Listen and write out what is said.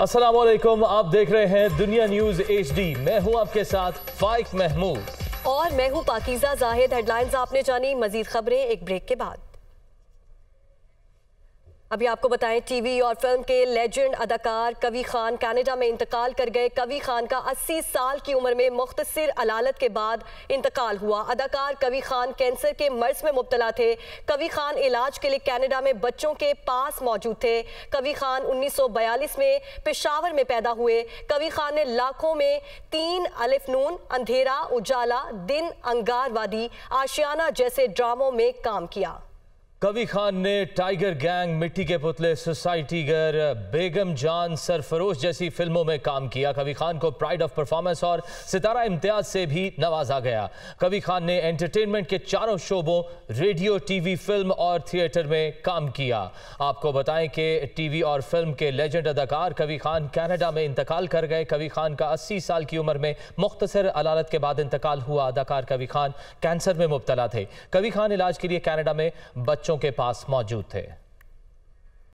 असलम आप देख रहे हैं दुनिया न्यूज एच डी मैं हूँ आपके साथ फाइक महमूद और मैं हूँ पाकिजा जाहिद हेडलाइंस आपने जानी मजीद खबरें एक ब्रेक के बाद अभी आपको बताएं टीवी और फिल्म के लेजेंड अदाकार कवि खान कनाडा में इंतकाल कर गए कवि खान का 80 साल की उम्र में मुख्तर अलालत के बाद इंतकाल हुआ अदाकार कवि खान कैंसर के मर्ज में मुबतला थे कवि खान इलाज के लिए कनाडा में बच्चों के पास मौजूद थे कवि खान 1942 में पेशावर में पैदा हुए कवि खान ने लाखों में तीन अलिफ नून अंधेरा उजाला दिन अंगार वादी आशियाना जैसे ड्रामों में काम किया कवि खान ने टाइगर गैंग मिट्टी के पुतले सोसाइटी गर बेगम जान सरफरोश जैसी फिल्मों में काम किया कवि खान को प्राइड ऑफ परफॉर्मेंस और सितारा इम्तियाज से भी नवाजा गया कवि खान ने एंटरटेनमेंट के चारों शोबों रेडियो टीवी फिल्म और थिएटर में काम किया आपको बताएं कि टीवी और फिल्म के लेजेंड अदाकार कवि खान कैनेडा में इंतकाल कर गए कवि खान का अस्सी साल की उम्र में मुख्तसर अलालत के बाद इंतकाल हुआ अदाकार कवि खान कैंसर में मुबतला थे कवि खान इलाज के लिए कैनेडा में बच्चों बच्चों के पास मौजूद थे